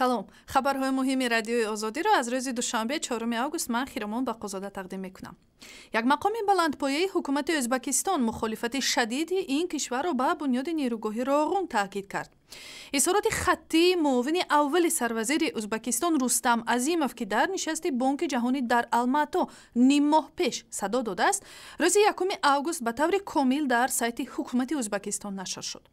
салом хабарҳои муҳими радиои озодиро аз рӯзи душанбе 4 август ман хиромон ба қузода тақдим мекунам як мақоми баландпояи ҳукумати ӯзбакистон мухолифати шадиди ин кишварро ба бунёди нерӯгоҳи роғун таъкид кард изҳороти хаттии муовини аввали сарвазири ӯзбакистон рустам азимов ки дар нишасти бонки ҷаҳонӣ дар алмато ним моҳ пеш садо додааст рӯзи 1 август ба таври комил дар сайти ҳукумати ӯзбакистон нашр шуд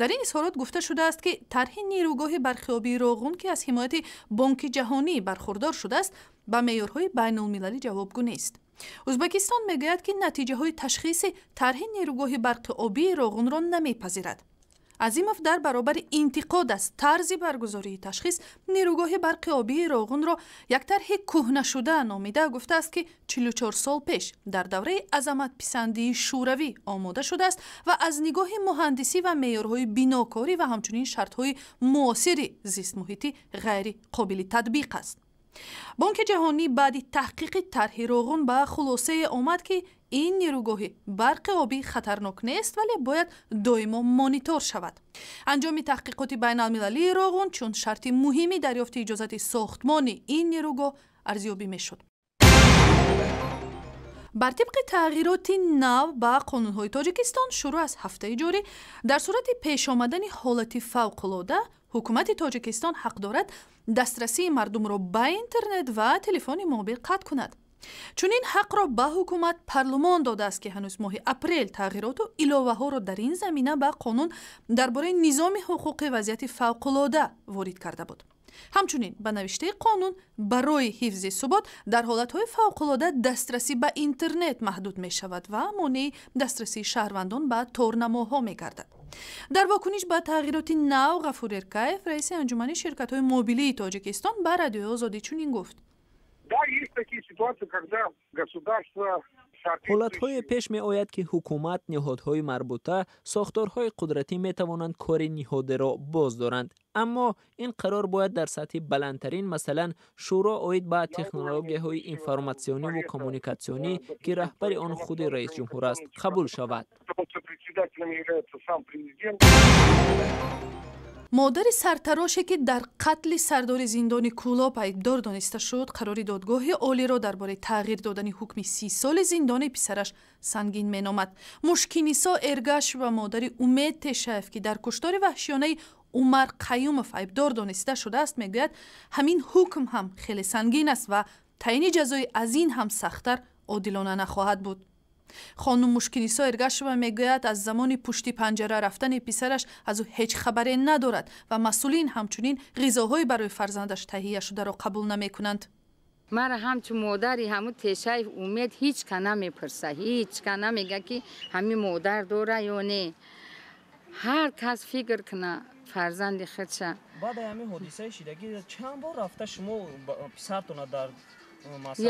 дар ин изҳорот гуфта шудааст ки тарҳи нирӯгоҳи бархиёбии роғун ки аз ҳимояти бонки ҷаҳонӣ бархурдор шудааст ба меъёрҳои байналмилалӣ ҷавобгӯ нест узбекистон мегӯяд ки натиҷаҳои ташхиси тарҳи нирӯгоҳи барқи обии роғунро намепазирад азимов дар баробари интиқод аз тарзи баргузории ташхис нерӯгоҳи барқи обии роғунро як тарҳи кӯҳнашуда номида гуфтааст ки 44 сол пеш дар давраи азаматписандии шӯравӣ омода шудааст ва аз нигоҳи муҳандисӣ ва меъёрҳои бинокорӣ ва ҳамчунин шартҳои муосири зистмуҳитӣ ғайриқобили татбиқ аст бонки ҷаҳонӣ баъди таҳқиқи тарҳи роғун ба хулосае омад ки ин ниругоҳи барқи обӣ хатарнок нест вале бояд доимо монитор шавад анҷоми таҳқиқоти байналмилалии роғун чун шарти муҳими дарёфти иҷозати сохтмони ин ниругоҳ арзёбӣ мешуд бар тибқи тағйироти нав ба қонунҳои тоҷикистон шуруъ аз ҳафтаи ҷорӣ дар сурати пешомадани ҳолати фавқулода ҳукумати тоҷикистон ҳақ дорад дастрасии мардумро ба интернет ва телефони мобил қатъ кунад чунин ҳақро ба ҳукумат парлумон додааст ки ҳанӯз моҳи апрел тағйироту иловаҳоро дар ин замина ба қонун дар бораи низоми ҳуқуқи вазъияти фавқулода ворид карда буд ҳамчунин ба навиштаи қонун барои ҳифзи субот дар ҳолатҳои фавқулода дастрасӣ ба интернет маҳдуд мешавад ва монеи дастрасии шаҳрвандон ба торнамоҳо мегардад дар вокуниш ба тағйироти нав ғафур эркаев раиси анҷумани ширкатҳои мобилии тоҷикистон ба радиои озодӣ чунин гуфт да есть такие حالت های پیش می آید که حکومت نیهات مربوطه ساختارهای قدرتی می توانند کار را باز دارند. اما این قرار باید در سطح بلندترین مثلا شورا آید با تکنولوگی های انفرماسیونی و کمونیکاسیونی که رهبر آن خود رئیس جمهور است قبول شود. модари сартароше ки дар қатли сардори зиндони кӯлоб айбдор дониста шуд қарори додгоҳи олиро дар бораи тағйир додани ҳукми си соли зиндони писараш сангин меномад мушкинисо эргаш ва модари умед тешаев ки дар куштори ваҳшиёнаи умар қаюмов айбдор дониста шудааст мегӯяд ҳамин ҳукм ҳам хеле сангин аст ва таъини ҷазои аз ин ҳам сахттар одилона нахоҳад буд хонум мушкинисо эргашева мегӯяд аз замони пушти панҷара рафтани писараш аз ӯ ҳеҷ хабаре надорад ва масъулин ҳамчунин ғизоҳое барои фарзандаш таҳия шударо қабул намекунанд мара ҳамчун модари ҳаму тешаи умед ҳичка намепурса ҳичка намега ки ҳами модар дора ё не ҳар кас фикр куна фарзанди хирча баъдаи ҳамин ҳодисаи шидагӣ чанд бор рафта шумо писартона дар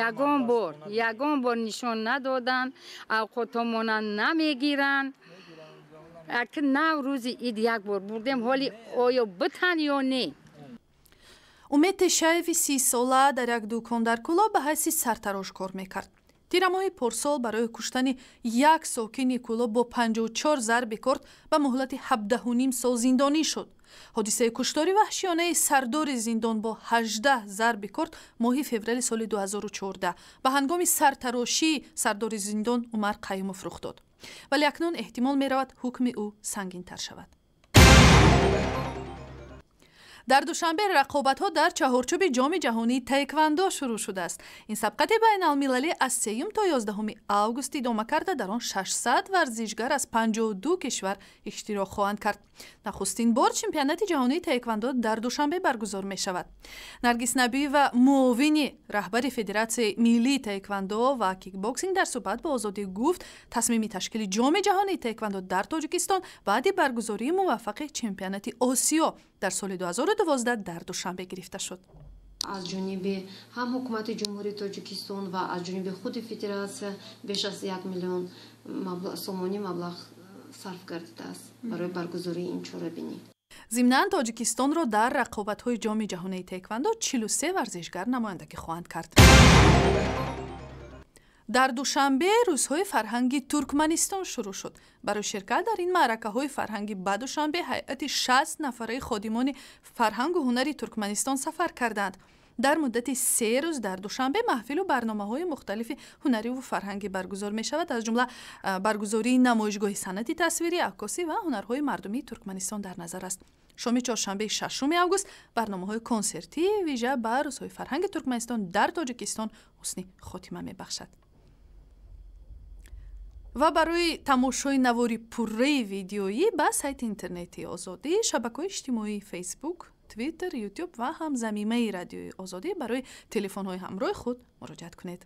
ягон бор ягон бор нишон надоданд авқотомона намегиранд нав рӯзи ид як бор бурдем ҳоли оё бутан ё не умед тешаеви сисола дар як дукон дар кӯлоб ба ҳайси сартарош кор мекард тирамоҳи порсол барои куштани як сокини кӯло бо 54 зарби корд ба муҳлати 17 сол зиндонӣ шуд ҳодисаи куштори ваҳшиёнаи сардори зиндон бо 18 зарби корд моҳи феврали соли 2014 ба ҳангоми сартарошии сардори зиндон умар қаюмов рух дод вале акнун эҳтимол меравад ҳукми ӯ сангинтар шавад дар душанбе рақобатҳо дар чаҳорчӯби ҷоми ҷаҳонии таеквандо шурӯъ шудааст ин сабқати байналмилалӣ аз се то 1 август идома карда дар он 600 варзишгар аз 52 кишвар иштирок хоҳанд кард нахустин бор чемпионати ҷаҳонии таеквандо дар душанбе баргузор мешавад наргис набиева муовини раҳбари федератсияи миллии таеквандо ва кикбоксинг дар суҳбат бо озодӣ гуфт тасмими ташкили ҷоми ҷаҳонии таеквандо дар тоҷикистон баъди баргузории муваффақи чемпионати осиё дар соли 2 2012 در دوشنبه گرفته شد. аз ҷониби ҳам ҳукумати ҷумҳурии тоҷикистон ва аз ҷониби худи федератсия беш аз як миллион сомонӣ маблағ сарф гардидааст барои баргузории ин чорабинӣ зимнан тоҷикистонро дар рақобатҳои ҷоми ҷаҳонии теквандо 43 варзишгар намояндагӣ хоҳанд кард дар душанбе рӯзҳои фарҳанги туркманистон шурӯъ шуд барои ширкат дар ин маъракаҳои фарҳанги ба душанбе ҳайати шаст нафараи ходимони фарҳангу ҳунари туркманистон сафар карданд дар муддати се рӯз дар душанбе маҳфилу барномаҳои мухталифи ҳунариву фарҳангӣ баргузор мешавад аз ҷумла баргузории намоишгоҳи санъати тасвирӣ аккосӣ ва ҳунарҳои мардумии туркманистон дар назар аст шоми чоршанбеи 6 август барномаҳои консертии вижа ба рӯзҳои фарҳанги туркманистон дар тоҷикистон ҳусни хотима мебахшад ва барои тамошои навори пурраи видеоӣ ба сайти интернети озодӣ шабакаҳои иҷтимоии фейсбук твиттер ютуб ва ҳам замимаи радиои озодӣ барои телефонҳои ҳамроҳи худ муроҷиат кунед